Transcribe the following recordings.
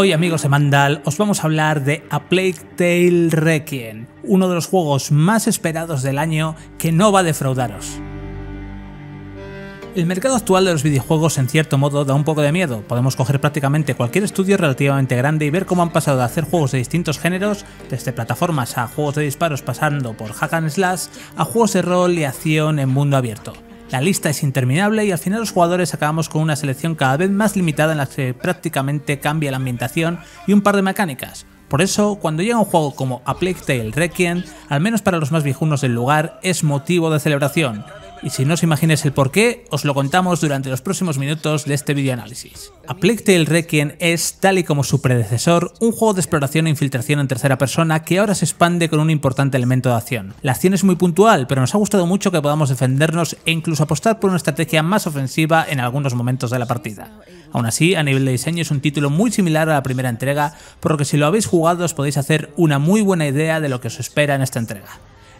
Hoy amigos de Mandal os vamos a hablar de A Plague Tale Requiem, uno de los juegos más esperados del año que no va a defraudaros. El mercado actual de los videojuegos en cierto modo da un poco de miedo, podemos coger prácticamente cualquier estudio relativamente grande y ver cómo han pasado de hacer juegos de distintos géneros, desde plataformas a juegos de disparos pasando por hack and slash, a juegos de rol y acción en mundo abierto. La lista es interminable y al final los jugadores acabamos con una selección cada vez más limitada en la que prácticamente cambia la ambientación y un par de mecánicas. Por eso, cuando llega un juego como A Plague Tale Requiem, al menos para los más viejunos del lugar, es motivo de celebración. Y si no os imagináis el porqué, os lo contamos durante los próximos minutos de este videoanálisis. A Plague Tale Requiem es, tal y como su predecesor, un juego de exploración e infiltración en tercera persona que ahora se expande con un importante elemento de acción. La acción es muy puntual, pero nos ha gustado mucho que podamos defendernos e incluso apostar por una estrategia más ofensiva en algunos momentos de la partida. Aún así, a nivel de diseño es un título muy similar a la primera entrega, por lo que si lo habéis jugado os podéis hacer una muy buena idea de lo que os espera en esta entrega.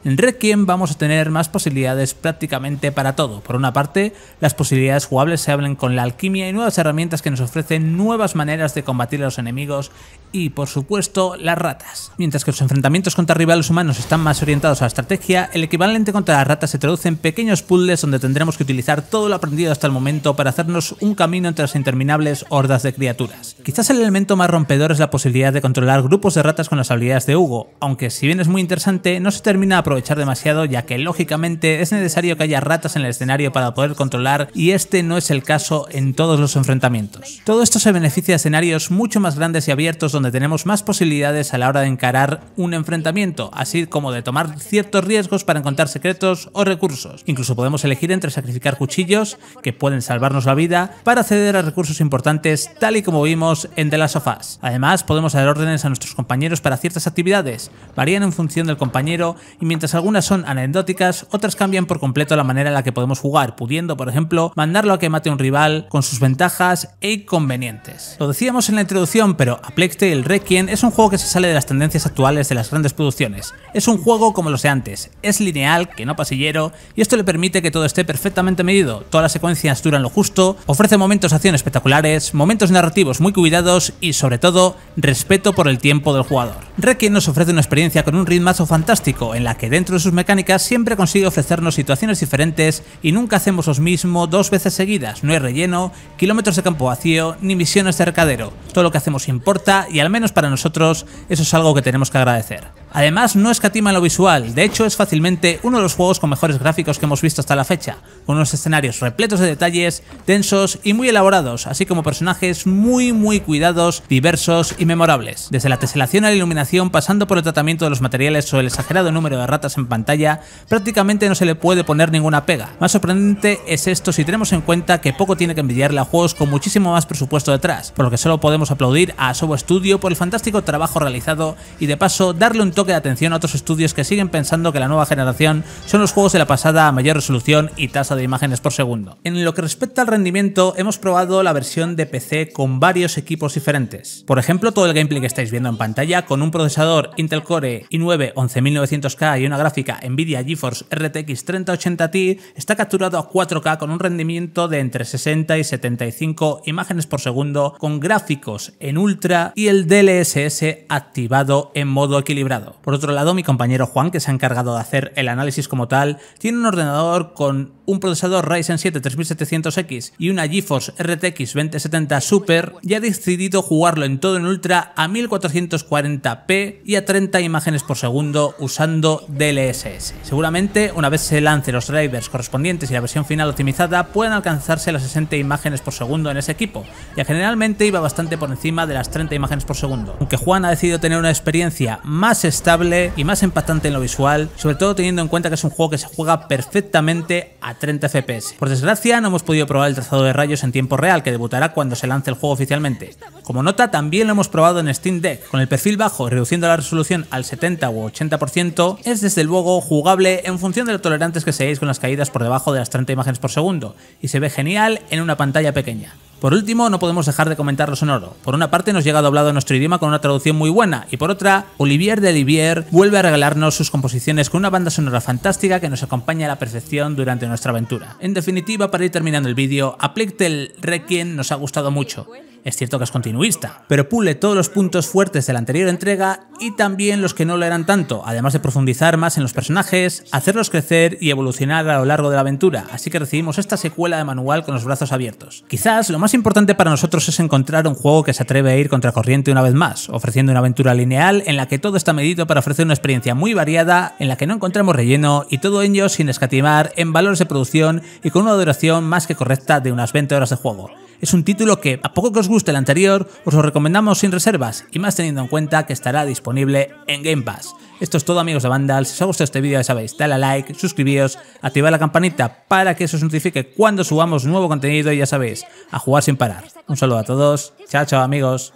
En Requiem vamos a tener más posibilidades prácticamente para todo. Por una parte, las posibilidades jugables se hablan con la alquimia y nuevas herramientas que nos ofrecen nuevas maneras de combatir a los enemigos y, por supuesto, las ratas. Mientras que los enfrentamientos contra rivales humanos están más orientados a la estrategia, el equivalente contra las ratas se traduce en pequeños puzzles donde tendremos que utilizar todo lo aprendido hasta el momento para hacernos un camino entre las interminables hordas de criaturas. Quizás el elemento más rompedor es la posibilidad de controlar grupos de ratas con las habilidades de Hugo, aunque si bien es muy interesante, no se termina aprovechar demasiado ya que lógicamente es necesario que haya ratas en el escenario para poder controlar y este no es el caso en todos los enfrentamientos. Todo esto se beneficia de escenarios mucho más grandes y abiertos donde tenemos más posibilidades a la hora de encarar un enfrentamiento, así como de tomar ciertos riesgos para encontrar secretos o recursos. Incluso podemos elegir entre sacrificar cuchillos, que pueden salvarnos la vida, para acceder a recursos importantes tal y como vimos en The Last of Us. Además, podemos dar órdenes a nuestros compañeros para ciertas actividades, varían en función del compañero y mientras algunas son anecdóticas, otras cambian por completo la manera en la que podemos jugar, pudiendo, por ejemplo, mandarlo a que mate un rival con sus ventajas e inconvenientes. Lo decíamos en la introducción, pero Aplecte, el Requiem es un juego que se sale de las tendencias actuales de las grandes producciones. Es un juego como los de antes, es lineal, que no pasillero, y esto le permite que todo esté perfectamente medido, todas las secuencias duran lo justo, ofrece momentos de acción espectaculares, momentos narrativos muy cuidados y, sobre todo, respeto por el tiempo del jugador. Requiem nos ofrece una experiencia con un ritmazo fantástico en la que dentro de sus mecánicas siempre consigue ofrecernos situaciones diferentes y nunca hacemos los mismos dos veces seguidas, no hay relleno, kilómetros de campo vacío ni misiones de recadero, todo lo que hacemos importa y al menos para nosotros eso es algo que tenemos que agradecer. Además, no escatima en lo visual, de hecho es fácilmente uno de los juegos con mejores gráficos que hemos visto hasta la fecha, con unos escenarios repletos de detalles, densos y muy elaborados, así como personajes muy muy cuidados, diversos y memorables. Desde la teselación a la iluminación, pasando por el tratamiento de los materiales o el exagerado número de ratas en pantalla, prácticamente no se le puede poner ninguna pega. Más sorprendente es esto si tenemos en cuenta que poco tiene que envidiarle a juegos con muchísimo más presupuesto detrás, por lo que solo podemos aplaudir a Asobo Studio por el fantástico trabajo realizado y de paso darle un toque de atención a otros estudios que siguen pensando que la nueva generación son los juegos de la pasada a mayor resolución y tasa de imágenes por segundo. En lo que respecta al rendimiento, hemos probado la versión de PC con varios equipos diferentes. Por ejemplo, todo el gameplay que estáis viendo en pantalla con un procesador Intel Core i9 11900K y una gráfica Nvidia GeForce RTX 3080 Ti está capturado a 4K con un rendimiento de entre 60 y 75 imágenes por segundo con gráficos en ultra y el DLSS activado en modo equilibrado. Por otro lado, mi compañero Juan, que se ha encargado de hacer el análisis como tal, tiene un ordenador con un procesador Ryzen 7 3700X y una GeForce RTX 2070 Super y ha decidido jugarlo en todo en ultra a 1440p y a 30 imágenes por segundo usando DLSS. Seguramente, una vez se lance los drivers correspondientes y la versión final optimizada, puedan alcanzarse las 60 imágenes por segundo en ese equipo, ya generalmente iba bastante por encima de las 30 imágenes por segundo. Aunque Juan ha decidido tener una experiencia más estable y más empatante en lo visual, sobre todo teniendo en cuenta que es un juego que se juega perfectamente a 30 FPS. Por desgracia, no hemos podido probar el trazado de rayos en tiempo real, que debutará cuando se lance el juego oficialmente. Como nota, también lo hemos probado en Steam Deck, con el perfil bajo, y reduciendo la resolución al 70 u 80%, es desde luego jugable en función de lo tolerantes que seáis con las caídas por debajo de las 30 imágenes por segundo, y se ve genial en una pantalla pequeña. Por último, no podemos dejar de comentar lo sonoro. Por una parte nos llega doblado nuestro idioma con una traducción muy buena y por otra, Olivier de Olivier vuelve a regalarnos sus composiciones con una banda sonora fantástica que nos acompaña a la percepción durante nuestra aventura. En definitiva, para ir terminando el vídeo, Tale: Requiem nos ha gustado mucho. Es cierto que es continuista, pero pule todos los puntos fuertes de la anterior entrega y también los que no lo eran tanto, además de profundizar más en los personajes, hacerlos crecer y evolucionar a lo largo de la aventura, así que recibimos esta secuela de manual con los brazos abiertos. Quizás lo más más importante para nosotros es encontrar un juego que se atreve a ir contra corriente una vez más, ofreciendo una aventura lineal en la que todo está medido para ofrecer una experiencia muy variada, en la que no encontramos relleno y todo ello sin escatimar en valores de producción y con una duración más que correcta de unas 20 horas de juego es un título que, a poco que os guste el anterior, os lo recomendamos sin reservas y más teniendo en cuenta que estará disponible en Game Pass. Esto es todo amigos de Vandal, si os ha gustado este vídeo ya sabéis, dale a like, suscribíos, activad la campanita para que se os notifique cuando subamos nuevo contenido y ya sabéis, a jugar sin parar. Un saludo a todos, chao chao amigos.